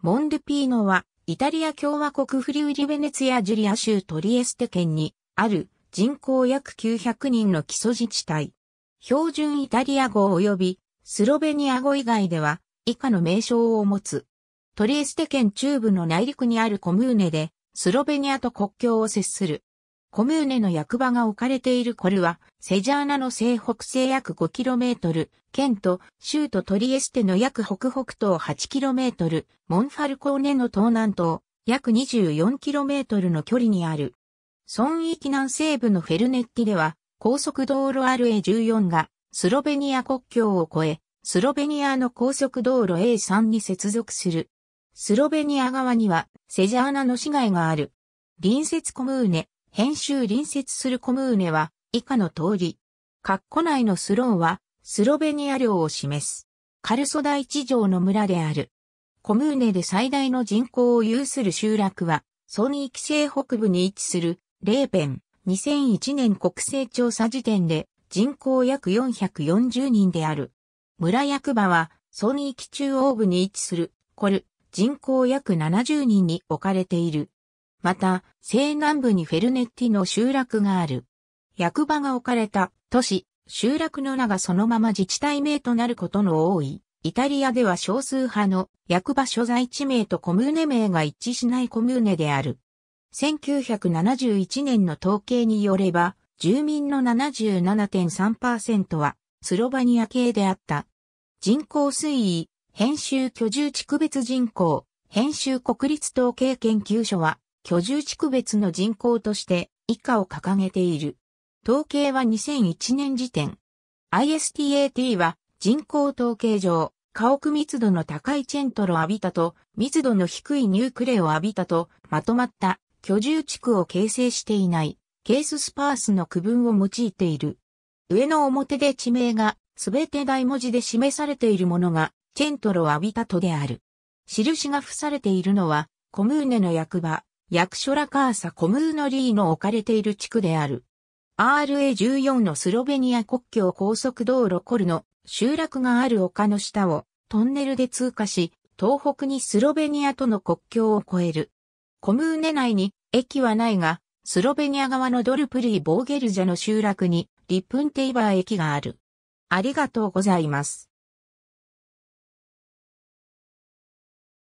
モンルピーノは、イタリア共和国フリウリベネツィアジュリア州トリエステ県にある人口約900人の基礎自治体。標準イタリア語及びスロベニア語以外では以下の名称を持つ。トリエステ県中部の内陸にあるコムーネでスロベニアと国境を接する。コムーネの役場が置かれているコルは、セジャーナの西北西約 5km、県と州都トリエステの約北北東 8km、モンファルコーネの東南東、約 24km の距離にある。村域南西部のフェルネッティでは、高速道路 RA14 が、スロベニア国境を越え、スロベニアの高速道路 A3 に接続する。スロベニア側には、セジャーナの市街がある。隣接コムーネ、編集隣接するコムーネは以下の通り。括弧内のスローはスロベニア領を示す。カルソ大地上の村である。コムーネで最大の人口を有する集落は、ソニー規制北部に位置するレーペン2001年国勢調査時点で人口約440人である。村役場はソニー基中央部に位置するコル人口約70人に置かれている。また、西南部にフェルネッティの集落がある。役場が置かれた都市、集落の名がそのまま自治体名となることの多い。イタリアでは少数派の役場所在地名とコムーネ名が一致しないコムーネである。1971年の統計によれば、住民の77.3%はスロバニア系であった。人口推移、編集居住地区別人口、編集国立統計研究所は、居住地区別の人口として以下を掲げている。統計は2001年時点。ISTAT は人口統計上、家屋密度の高いチェントロアビタと密度の低いニュークレオアビタとまとまった居住地区を形成していないケーススパースの区分を用いている。上の表で地名がすべて大文字で示されているものがチェントロアビタとである。印が付されているのはコムーネの役場、役所ラカーサ・コムーノリーの置かれている地区である。RA14 のスロベニア国境高速道路コルの集落がある丘の下をトンネルで通過し、東北にスロベニアとの国境を越える。コムーネ内に駅はないが、スロベニア側のドルプリー・ボーゲルジャの集落にリプンテイバー駅がある。ありがとうございます。